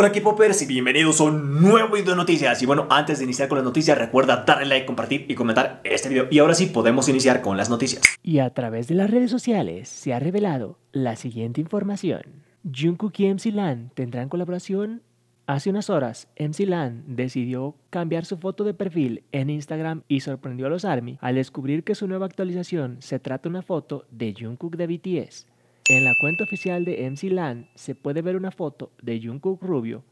Hola equipo Poppers y bienvenidos a un nuevo video de noticias Y bueno, antes de iniciar con las noticias recuerda darle like, compartir y comentar este video Y ahora sí, podemos iniciar con las noticias Y a través de las redes sociales se ha revelado la siguiente información Jungkook y MC Land tendrán colaboración Hace unas horas, MC Land decidió cambiar su foto de perfil en Instagram y sorprendió a los ARMY al descubrir que su nueva actualización se trata de una foto de Jungkook de BTS en la cuenta oficial de MC Lan se puede ver una foto de Jungkook rubio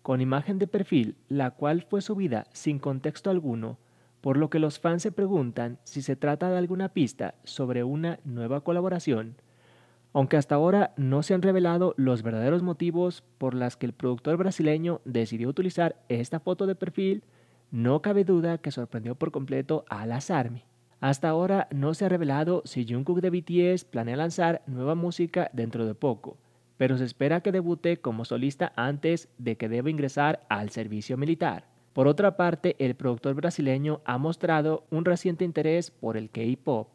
con imagen de perfil, la cual fue subida sin contexto alguno, por lo que los fans se preguntan si se trata de alguna pista sobre una nueva colaboración, aunque hasta ahora no se han revelado los verdaderos motivos por las que el productor brasileño decidió utilizar esta foto de perfil, no cabe duda que sorprendió por completo a las ARMY. Hasta ahora no se ha revelado si Jungkook de BTS planea lanzar nueva música dentro de poco, pero se espera que debute como solista antes de que deba ingresar al servicio militar. Por otra parte, el productor brasileño ha mostrado un reciente interés por el K-pop.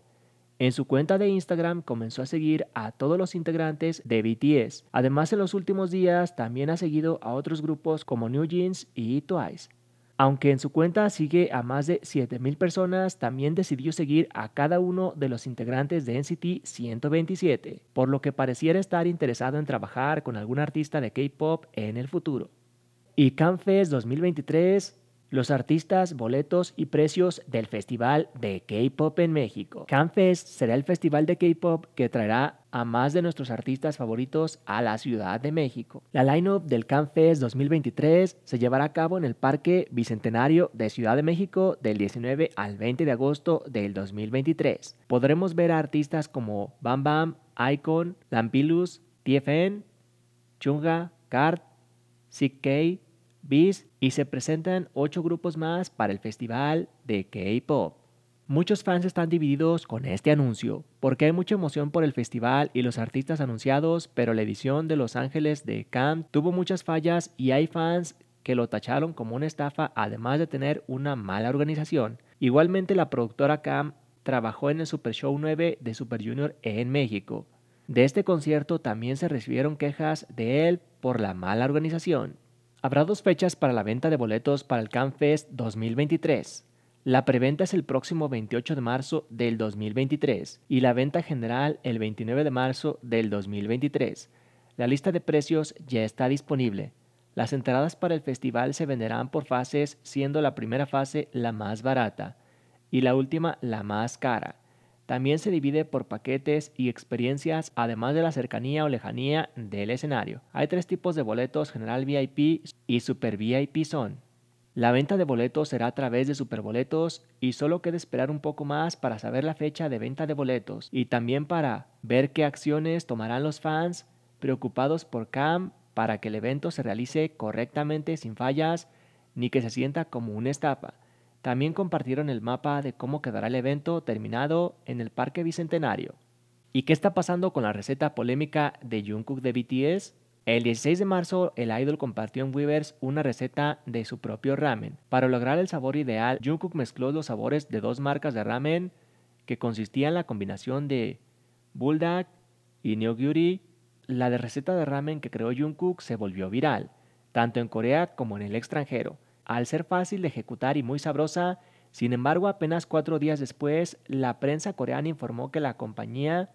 En su cuenta de Instagram comenzó a seguir a todos los integrantes de BTS. Además, en los últimos días también ha seguido a otros grupos como New Jeans y Twice. Aunque en su cuenta sigue a más de 7.000 personas, también decidió seguir a cada uno de los integrantes de NCT 127, por lo que pareciera estar interesado en trabajar con algún artista de K-Pop en el futuro. Y CanFest 2023 los artistas, boletos y precios del Festival de K-Pop en México. CanFest será el festival de K-Pop que traerá a más de nuestros artistas favoritos a la Ciudad de México. La lineup del CanFest 2023 se llevará a cabo en el Parque Bicentenario de Ciudad de México del 19 al 20 de agosto del 2023. Podremos ver a artistas como Bam Bam, Icon, Lampilus, TFN, Chunga, Sick K, Beast y se presentan ocho grupos más para el festival de K-Pop. Muchos fans están divididos con este anuncio, porque hay mucha emoción por el festival y los artistas anunciados, pero la edición de Los Ángeles de Camp tuvo muchas fallas y hay fans que lo tacharon como una estafa además de tener una mala organización. Igualmente la productora Camp trabajó en el Super Show 9 de Super Junior en México. De este concierto también se recibieron quejas de él por la mala organización. Habrá dos fechas para la venta de boletos para el Camp Fest 2023. La preventa es el próximo 28 de marzo del 2023 y la venta general el 29 de marzo del 2023. La lista de precios ya está disponible. Las entradas para el festival se venderán por fases, siendo la primera fase la más barata y la última la más cara. También se divide por paquetes y experiencias, además de la cercanía o lejanía del escenario. Hay tres tipos de boletos, general VIP y super VIP son. La venta de boletos será a través de Superboletos y solo queda esperar un poco más para saber la fecha de venta de boletos y también para ver qué acciones tomarán los fans preocupados por CAM para que el evento se realice correctamente sin fallas ni que se sienta como una estafa. También compartieron el mapa de cómo quedará el evento terminado en el Parque Bicentenario. ¿Y qué está pasando con la receta polémica de Jungkook de BTS? El 16 de marzo, el idol compartió en Weavers una receta de su propio ramen. Para lograr el sabor ideal, Jungkook mezcló los sabores de dos marcas de ramen que consistían en la combinación de Bulldog y Neoguri. La de receta de ramen que creó Jungkook se volvió viral, tanto en Corea como en el extranjero. Al ser fácil de ejecutar y muy sabrosa, sin embargo, apenas cuatro días después, la prensa coreana informó que la compañía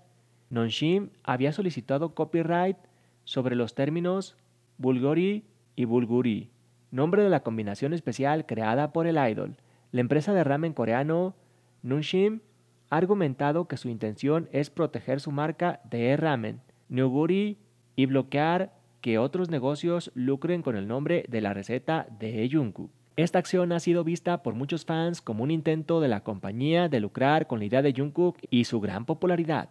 Nongshim había solicitado copyright sobre los términos Bulgori y Bulguri, nombre de la combinación especial creada por el Idol, la empresa de ramen coreano Nunshim, ha argumentado que su intención es proteger su marca de ramen, Neoguri, y bloquear que otros negocios lucren con el nombre de la receta de Jungkook. Esta acción ha sido vista por muchos fans como un intento de la compañía de lucrar con la idea de Jungkook y su gran popularidad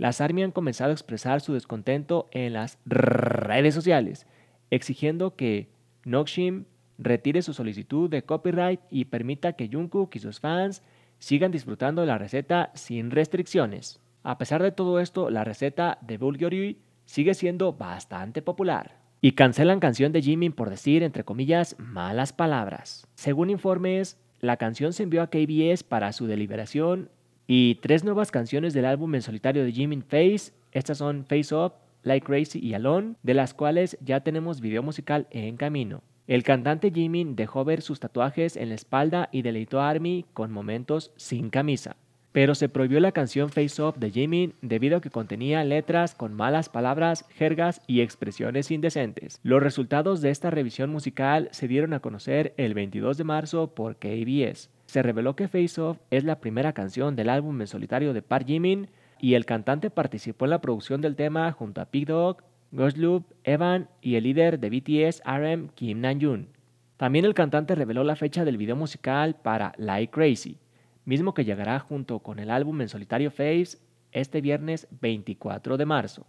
las ARMY han comenzado a expresar su descontento en las redes sociales, exigiendo que Noxim retire su solicitud de copyright y permita que Jungkook y sus fans sigan disfrutando de la receta sin restricciones. A pesar de todo esto, la receta de Bulgari sigue siendo bastante popular. Y cancelan canción de Jimin por decir, entre comillas, malas palabras. Según informes, la canción se envió a KBS para su deliberación y tres nuevas canciones del álbum en solitario de Jimmy Face. Estas son Face Up, Like Crazy y Alone, de las cuales ya tenemos video musical en camino. El cantante Jimin dejó ver sus tatuajes en la espalda y deleitó a Army con momentos sin camisa. Pero se prohibió la canción Face Up de Jimin debido a que contenía letras con malas palabras, jergas y expresiones indecentes. Los resultados de esta revisión musical se dieron a conocer el 22 de marzo por KBS se reveló que Face Off es la primera canción del álbum en solitario de Park Jimin y el cantante participó en la producción del tema junto a Big Dog, Ghost Loop, Evan y el líder de BTS RM Kim Namjoon. También el cantante reveló la fecha del video musical para Like Crazy, mismo que llegará junto con el álbum en solitario Face este viernes 24 de marzo.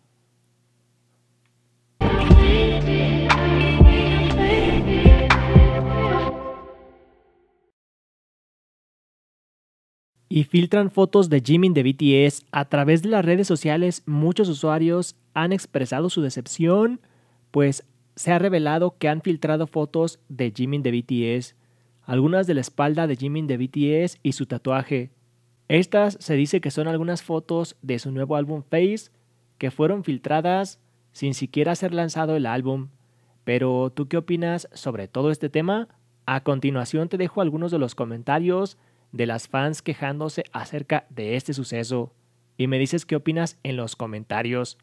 y filtran fotos de Jimin de BTS a través de las redes sociales, muchos usuarios han expresado su decepción, pues se ha revelado que han filtrado fotos de Jimin de BTS, algunas de la espalda de Jimin de BTS y su tatuaje. Estas se dice que son algunas fotos de su nuevo álbum Face que fueron filtradas sin siquiera ser lanzado el álbum. Pero, ¿tú qué opinas sobre todo este tema? A continuación te dejo algunos de los comentarios de las fans quejándose acerca de este suceso y me dices qué opinas en los comentarios.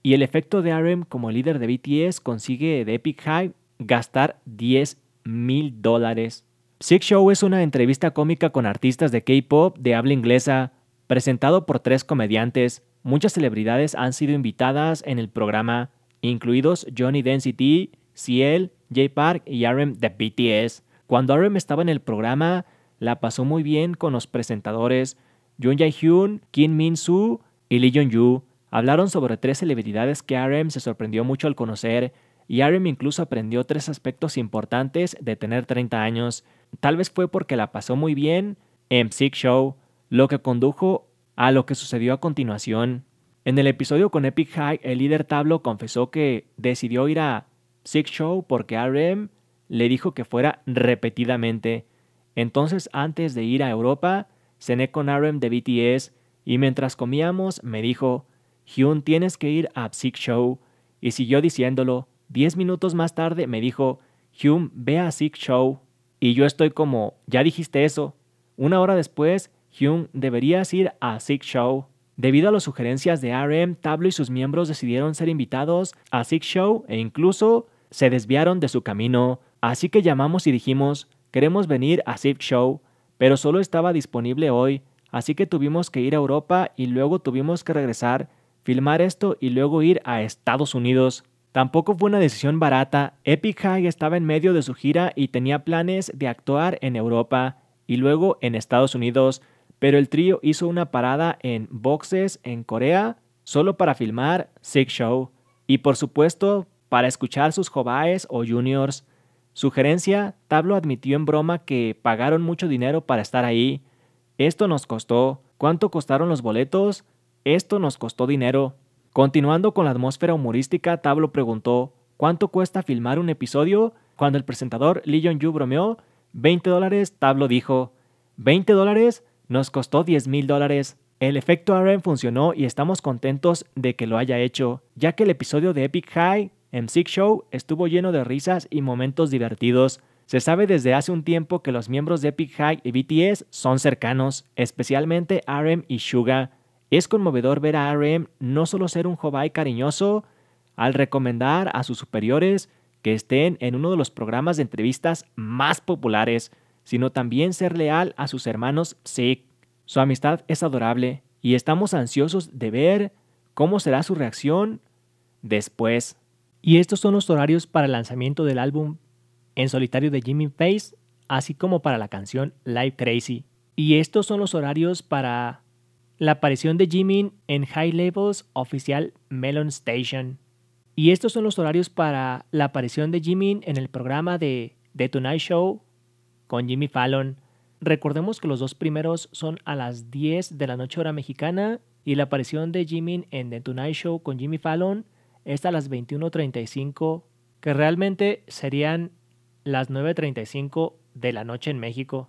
Y el efecto de RM como líder de BTS consigue de Epic High gastar 10 mil dólares. Six Show es una entrevista cómica con artistas de K-pop de habla inglesa, presentado por tres comediantes. Muchas celebridades han sido invitadas en el programa, incluidos Johnny Density, Ciel, Jay Park y RM de BTS. Cuando RM estaba en el programa, la pasó muy bien con los presentadores Jun Jae-hyun, Kim Min-soo y Lee Jong-yu. Hablaron sobre tres celebridades que RM se sorprendió mucho al conocer y incluso aprendió tres aspectos importantes de tener 30 años. Tal vez fue porque la pasó muy bien en Psych Show, lo que condujo a lo que sucedió a continuación. En el episodio con Epic High, el líder Tablo confesó que decidió ir a Psych Show porque RM le dijo que fuera repetidamente. Entonces, antes de ir a Europa, cené con RM de BTS y mientras comíamos me dijo, Hyun, tienes que ir a Psych Show. Y siguió diciéndolo, Diez minutos más tarde me dijo, Hume, ve a Sick Show. Y yo estoy como, ya dijiste eso. Una hora después, Hume, deberías ir a Sick Show. Debido a las sugerencias de RM, Tablo y sus miembros decidieron ser invitados a Sick Show e incluso se desviaron de su camino. Así que llamamos y dijimos, queremos venir a Sick Show, pero solo estaba disponible hoy, así que tuvimos que ir a Europa y luego tuvimos que regresar, filmar esto y luego ir a Estados Unidos. Tampoco fue una decisión barata. Epic High estaba en medio de su gira y tenía planes de actuar en Europa y luego en Estados Unidos, pero el trío hizo una parada en boxes en Corea solo para filmar Sick Show y por supuesto para escuchar sus jobaes o juniors. Sugerencia, Tablo admitió en broma que pagaron mucho dinero para estar ahí. Esto nos costó. ¿Cuánto costaron los boletos? Esto nos costó dinero. Continuando con la atmósfera humorística, Tablo preguntó, ¿cuánto cuesta filmar un episodio? Cuando el presentador Lee Jong-yu bromeó, 20 dólares, Tablo dijo, 20 dólares, nos costó 10 mil dólares. El efecto RM funcionó y estamos contentos de que lo haya hecho, ya que el episodio de Epic High, en Sick Show, estuvo lleno de risas y momentos divertidos. Se sabe desde hace un tiempo que los miembros de Epic High y BTS son cercanos, especialmente RM y Suga. Es conmovedor ver a RM no solo ser un jovai cariñoso, al recomendar a sus superiores que estén en uno de los programas de entrevistas más populares, sino también ser leal a sus hermanos Sikh. Su amistad es adorable y estamos ansiosos de ver cómo será su reacción después. Y estos son los horarios para el lanzamiento del álbum en solitario de Jimmy Face, así como para la canción Live Crazy. Y estos son los horarios para la aparición de Jimin en High Levels oficial Melon Station. Y estos son los horarios para la aparición de Jimin en el programa de The Tonight Show con Jimmy Fallon. Recordemos que los dos primeros son a las 10 de la noche hora mexicana y la aparición de Jimin en The Tonight Show con Jimmy Fallon es a las 21.35, que realmente serían las 9.35 de la noche en México.